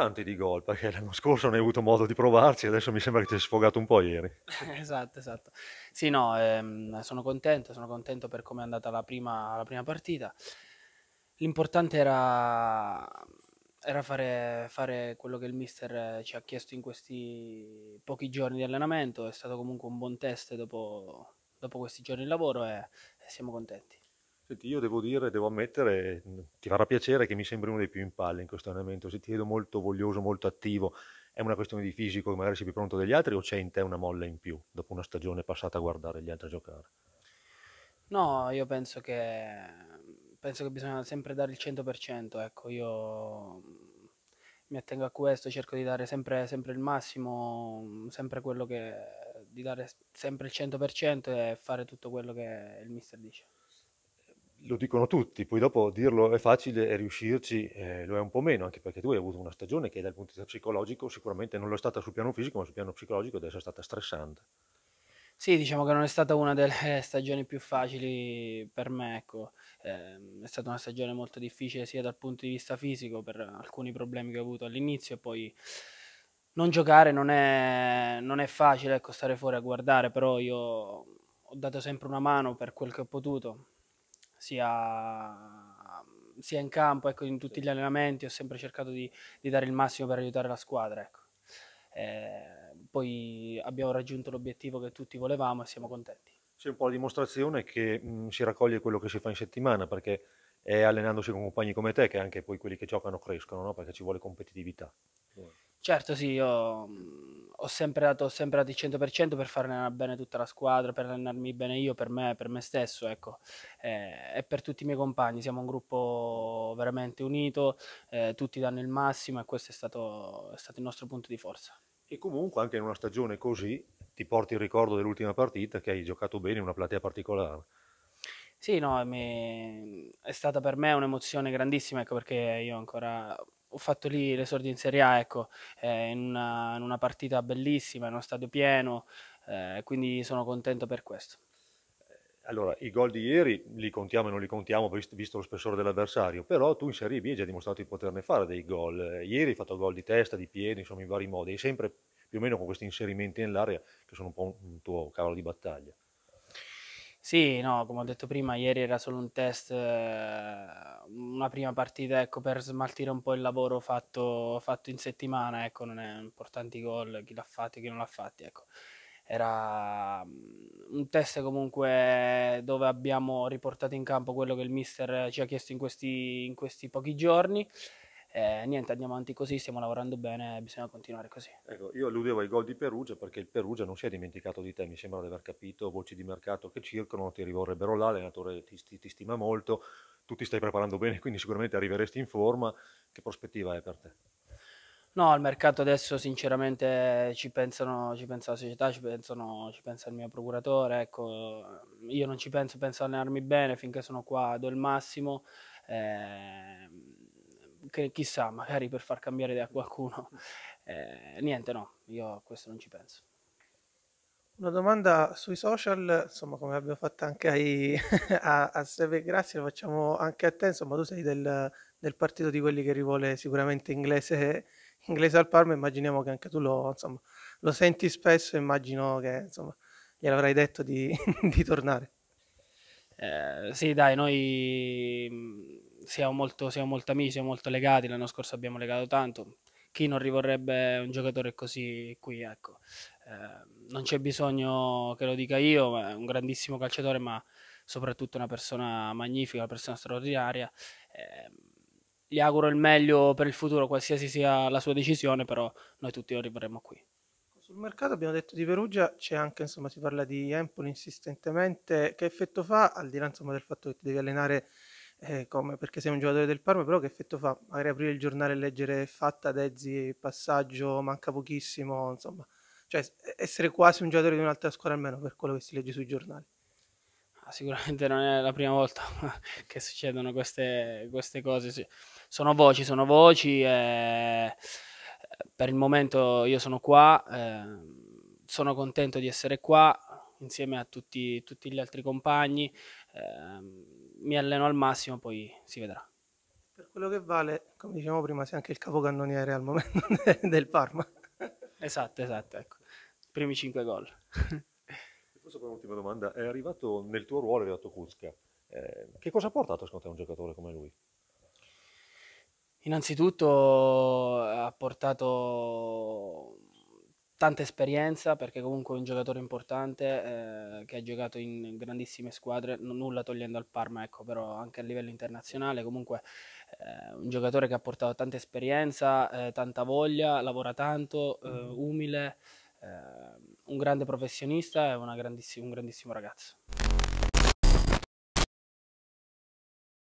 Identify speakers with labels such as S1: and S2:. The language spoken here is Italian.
S1: tanti di gol, perché l'anno scorso non hai avuto modo di provarci, adesso mi sembra che ti sei sfogato un po' ieri.
S2: esatto, esatto. Sì, no, ehm, sono contento, sono contento per come è andata la prima, la prima partita. L'importante era, era fare, fare, quello che il mister ci ha chiesto in questi pochi giorni di allenamento, è stato comunque un buon test dopo, dopo questi giorni di lavoro e, e siamo contenti. Senti,
S1: io devo dire, devo ammettere, mm, ti farà piacere che mi sembri uno dei più in palla in questo allenamento. Se ti vedo molto voglioso, molto attivo, è una questione di fisico che magari sei più pronto degli altri o c'è in te una molla in più dopo una stagione passata a guardare gli altri giocare?
S2: No, io penso che, penso che bisogna sempre dare il 100%. Ecco, io mm, mi attengo a questo, cerco di dare sempre, sempre il massimo, mm, sempre quello che, di dare sempre il 100% e fare tutto quello che il mister dice
S1: lo dicono tutti, poi dopo dirlo è facile e riuscirci eh, lo è un po' meno, anche perché tu hai avuto una stagione che dal punto di vista psicologico sicuramente non lo è stata sul piano fisico, ma sul piano psicologico deve essere stata stressante.
S2: Sì, diciamo che non è stata una delle stagioni più facili per me, ecco. eh, è stata una stagione molto difficile sia dal punto di vista fisico per alcuni problemi che ho avuto all'inizio e poi non giocare non è, non è facile, ecco, stare fuori a guardare, però io ho dato sempre una mano per quel che ho potuto, sia, sia in campo, ecco, in tutti gli allenamenti ho sempre cercato di, di dare il massimo per aiutare la squadra. Ecco. Eh, poi abbiamo raggiunto l'obiettivo che tutti volevamo e siamo contenti.
S1: C'è un po' la dimostrazione che mh, mm, si raccoglie quello che si fa in settimana, perché è allenandosi con compagni come te che anche poi quelli che giocano crescono, no? perché ci vuole competitività.
S2: Certo sì, io mm, ho sempre dato, ho sempre dato il 100% per farne bene tutta la squadra, per allenarmi bene io, per me, per me stesso, ecco, eh, e per tutti i miei compagni. Siamo un gruppo veramente unito, eh, tutti danno il massimo e questo è stato, è stato il nostro punto di forza.
S1: E comunque anche in una stagione così ti porti il ricordo dell'ultima partita che hai giocato bene in una platea particolare.
S2: Sì, no, mi... è stata per me un'emozione grandissima, ecco perché io ancora ho fatto lì l'esordio in Serie A, ecco, eh, in, una, in, una, partita bellissima, in uno stadio pieno, eh, quindi sono contento per questo.
S1: Allora, i gol di ieri li contiamo e non li contiamo visto, visto lo spessore dell'avversario, però tu in Serie B hai già dimostrato di poterne fare dei gol. Eh, ieri hai fatto gol di testa, di piedi, insomma in vari modi, e sempre più o meno con questi inserimenti nell'area che sono un po' un tuo cavolo di battaglia.
S2: Sì, no, come ho detto prima, ieri era solo un test, ehm, una prima partita, ecco, per smaltire un po' il lavoro fatto, fatto in settimana, ecco, non è importanti gol, chi l'ha fatto e chi non l'ha fatto, ecco. Era mm, un test comunque dove abbiamo riportato in campo quello che il mister ci ha chiesto in questi, in questi pochi giorni eh, niente, andiamo avanti così, stiamo lavorando bene, bisogna continuare così.
S1: Ecco, io alludevo ai gol di Perugia perché il Perugia non si è dimenticato di te, mi sembra di aver capito, voci di mercato che circolano, ti rivorrebbero là, l'allenatore ti, ti, ti, stima molto, tu ti stai preparando bene, quindi sicuramente arriveresti in forma. Che prospettiva è per te?
S2: No, al mercato adesso sinceramente ci pensano, ci pensa la società, ci, pensano, ci pensa il mio procuratore, ecco, io non ci penso, penso a allenarmi bene finché sono qua, do il massimo. Eh, che chissà, magari per far cambiare idea a qualcuno. Eh, niente, no, io a questo non ci penso.
S3: Una domanda sui social, insomma, come abbiamo fatto anche ai, a, a Seve Grazia, lo facciamo anche a te, insomma, tu sei del, del partito di quelli che rivuole sicuramente inglese, inglese al Parma, immaginiamo che anche tu lo, insomma, lo senti spesso, immagino che insomma, gliel'avrai detto di, di tornare.
S2: Eh, sì, dai, noi siamo, molto, siamo molto amici, siamo molto legati, l'anno scorso abbiamo legato tanto, chi non rivorrebbe un giocatore così qui, ecco. Eh, non c'è bisogno che lo dica io, è un grandissimo calciatore, ma soprattutto una persona magnifica, una persona straordinaria. Eh, gli auguro il meglio per il futuro, qualsiasi sia la sua decisione, però noi tutti lo rivorremmo qui.
S3: Sul mercato abbiamo detto di Perugia, c'è anche, insomma, si parla di Empoli insistentemente. Che effetto fa, al di là insomma, del fatto che ti devi allenare eh, come? Perché sei un giocatore del Parma, però che effetto fa? Magari aprire il giornale e leggere fatta, Dezzi, passaggio, manca pochissimo, insomma. Cioè, essere quasi un giocatore di un'altra squadra almeno per quello che si legge sui giornali.
S2: Ah, sicuramente non è la prima volta che succedono queste, queste cose. Sì. Sono voci, sono voci. Eh, per il momento io sono qua, eh, sono contento di essere qua insieme a tutti, tutti gli altri compagni. Eh, mi alleno al massimo, poi si vedrà.
S3: Per quello che vale, come dicevamo prima, sei anche il capocannoniere al momento del Parma.
S2: Esatto, esatto, ecco. Primi 5 gol. E
S1: forse per un'ultima domanda, è arrivato nel tuo ruolo, è arrivato Kuzka. Eh, che cosa ha portato secondo te un giocatore come lui?
S2: Innanzitutto ha portato tanta esperienza perché comunque è un giocatore importante eh, che ha giocato in grandissime squadre, n- nulla togliendo al Parma, ecco, però anche a livello internazionale comunque eh, un giocatore che ha portato tanta esperienza, eh, tanta voglia, lavora tanto, eh, mm. umile, eh, un grande professionista e
S3: un grandissimo ragazzo.